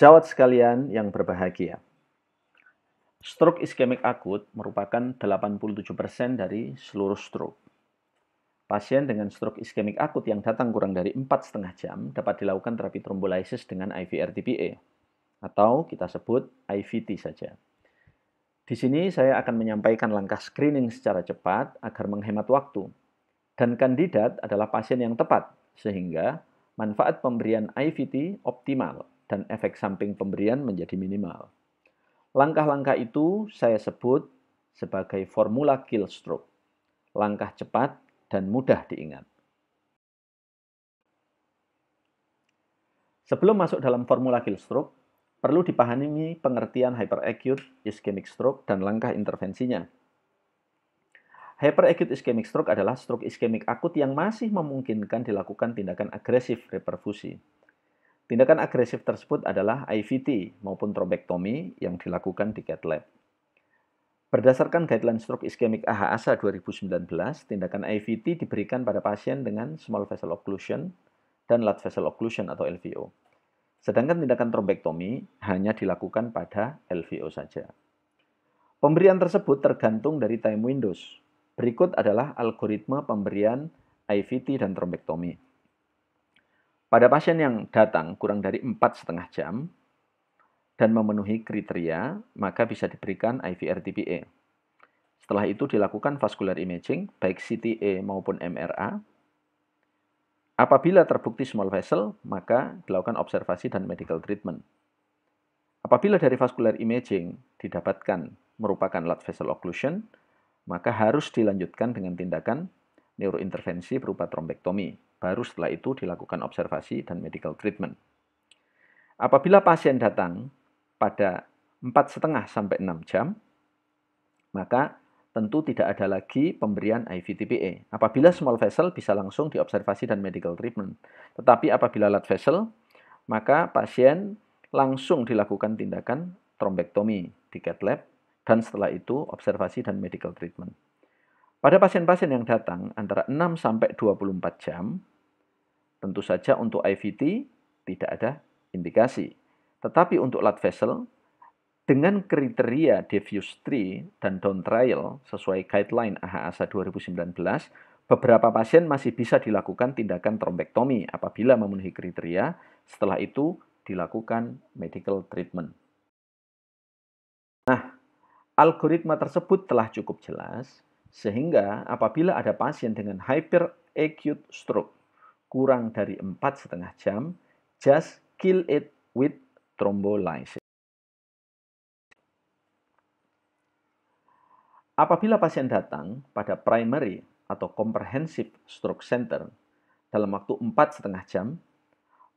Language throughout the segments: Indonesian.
Sejawat sekalian yang berbahagia. Stroke iskemik akut merupakan 87% dari seluruh stroke. Pasien dengan stroke iskemik akut yang datang kurang dari 4,5 jam dapat dilakukan terapi trombolisis dengan IV RTPA e, atau kita sebut IVT saja. Di sini saya akan menyampaikan langkah screening secara cepat agar menghemat waktu. Dan kandidat adalah pasien yang tepat sehingga manfaat pemberian IVT optimal dan efek samping pemberian menjadi minimal. Langkah-langkah itu saya sebut sebagai formula kill stroke. langkah cepat dan mudah diingat. Sebelum masuk dalam formula kill stroke, perlu dipahami pengertian hyperacute ischemic stroke dan langkah intervensinya. Hyperacute ischemic stroke adalah stroke iskemik akut yang masih memungkinkan dilakukan tindakan agresif reperfusi. Tindakan agresif tersebut adalah IVT maupun trombektomi yang dilakukan di cath lab. Berdasarkan guideline stroke ischemic AHASA 2019, tindakan IVT diberikan pada pasien dengan small vessel occlusion dan large vessel occlusion atau LVO. Sedangkan tindakan trombektomi hanya dilakukan pada LVO saja. Pemberian tersebut tergantung dari time windows. Berikut adalah algoritma pemberian IVT dan trombektomi. Pada pasien yang datang kurang dari empat setengah jam dan memenuhi kriteria, maka bisa diberikan IVR-TPA. E. Setelah itu dilakukan vascular imaging, baik CTA e maupun MRA. Apabila terbukti small vessel, maka dilakukan observasi dan medical treatment. Apabila dari vascular imaging didapatkan merupakan large vessel occlusion, maka harus dilanjutkan dengan tindakan neurointervensi berupa trombektomi. Baru setelah itu dilakukan observasi dan medical treatment. Apabila pasien datang pada setengah sampai 6 jam, maka tentu tidak ada lagi pemberian IV TPA. E. Apabila small vessel bisa langsung diobservasi dan medical treatment. Tetapi apabila large vessel, maka pasien langsung dilakukan tindakan trombektomi di cath lab dan setelah itu observasi dan medical treatment. Pada pasien-pasien yang datang antara 6 sampai 24 jam, Tentu saja untuk IVT tidak ada indikasi. Tetapi untuk lat vessel, dengan kriteria diffuse tree dan down trial sesuai guideline AHASA 2019, beberapa pasien masih bisa dilakukan tindakan trombektomi apabila memenuhi kriteria, setelah itu dilakukan medical treatment. Nah, algoritma tersebut telah cukup jelas, sehingga apabila ada pasien dengan hyper acute stroke kurang dari empat setengah jam, just kill it with thrombolysis. Apabila pasien datang pada primary atau comprehensive stroke center dalam waktu empat setengah jam,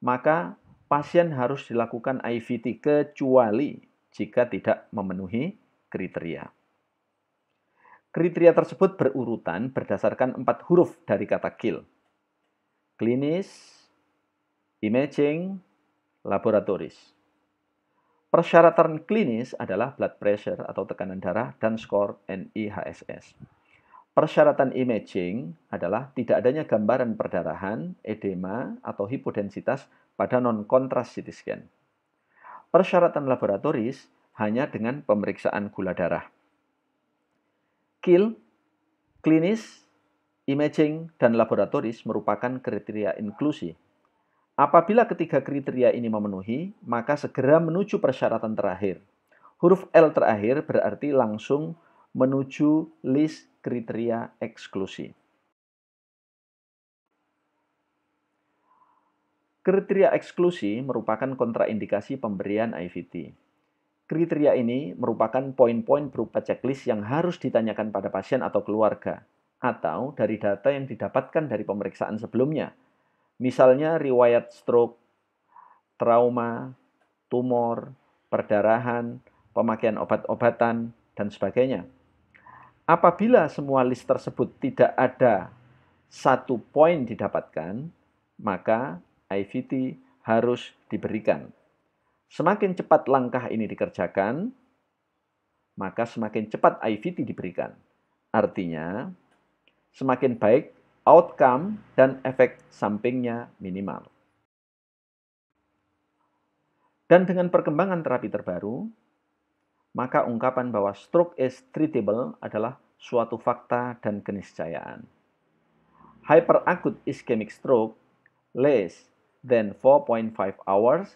maka pasien harus dilakukan IVT kecuali jika tidak memenuhi kriteria. Kriteria tersebut berurutan berdasarkan empat huruf dari kata kill – klinis, imaging, laboratoris. Persyaratan klinis adalah blood pressure atau tekanan darah dan skor NIHSS. Persyaratan imaging adalah tidak adanya gambaran perdarahan, edema, atau hipodensitas pada non-kontras CT scan. Persyaratan laboratoris hanya dengan pemeriksaan gula darah. Kill, klinis, Imaging dan laboratoris merupakan kriteria inklusi. Apabila ketiga kriteria ini memenuhi, maka segera menuju persyaratan terakhir. Huruf L terakhir berarti langsung menuju list kriteria eksklusi. Kriteria eksklusi merupakan kontraindikasi pemberian IVT. Kriteria ini merupakan poin-poin berupa checklist yang harus ditanyakan pada pasien atau keluarga atau dari data yang didapatkan dari pemeriksaan sebelumnya. Misalnya riwayat stroke, trauma, tumor, perdarahan, pemakaian obat-obatan, dan sebagainya. Apabila semua list tersebut tidak ada satu poin didapatkan, maka IVT harus diberikan. Semakin cepat langkah ini dikerjakan, maka semakin cepat IVT diberikan. Artinya, semakin baik, outcome dan efek sampingnya minimal. Dan dengan perkembangan terapi terbaru, maka ungkapan bahwa stroke is treatable adalah suatu fakta dan keniscayaan. Hyperacute ischemic stroke less than 4.5 hours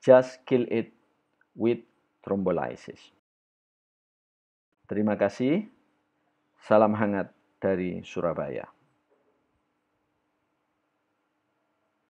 just kill it with thrombolysis. Terima kasih. Salam hangat dari Surabaya.